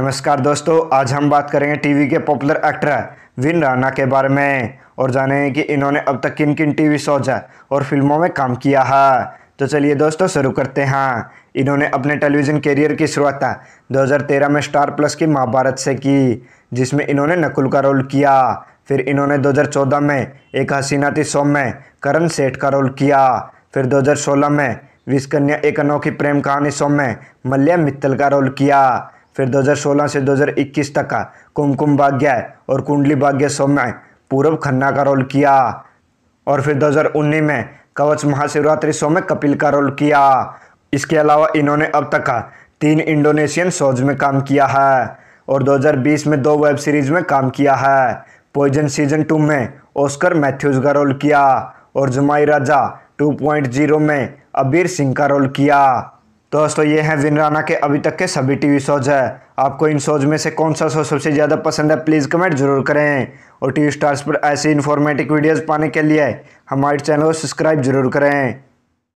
नमस्कार दोस्तों आज हम बात करेंगे टीवी के पॉपुलर एक्टर विन राणा के बारे में और जानेंगे कि इन्होंने अब तक किन किन टीवी शोज और फिल्मों में काम किया है तो चलिए दोस्तों शुरू करते हैं इन्होंने अपने टेलीविज़न कैरियर की शुरुआत 2013 में स्टार प्लस की महाभारत से की जिसमें इन्होंने नकुल का रोल किया फिर इन्होंने 2014 में एक हसीनाती शो सोम में करण सेठ का रोल किया फिर 2016 में विस्कन्या एक अनोखी प्रेम कहानी सोम में मल्या मित्तल का रोल किया फिर 2016 से 2021 तक का कुमकुम भाग्य और कुंडली भाग्य में पूरब खन्ना का रोल किया और फिर 2019 में कवच महाशिवरात्रि शो में कपिल का रोल किया इसके अलावा इन्होंने अब तक का तीन इंडोनेशियन शोज में काम किया है और 2020 में दो वेब सीरीज में काम किया है पॉइजन सीजन टू में ऑस्कर मैथ्यूज का रोल किया और जुमाई राजा 2.0 में अबीर सिंह का रोल किया दोस्तों ये हैं विन राना के अभी तक के सभी टीवी शोज है आपको इन शोज में से कौन सा शो सबसे ज़्यादा पसंद है प्लीज़ कमेंट जरूर करें और टीवी स्टार्स पर ऐसी इन्फॉर्मेटिव वीडियोज़ पाने के लिए हमारे चैनल को सब्सक्राइब जरूर करें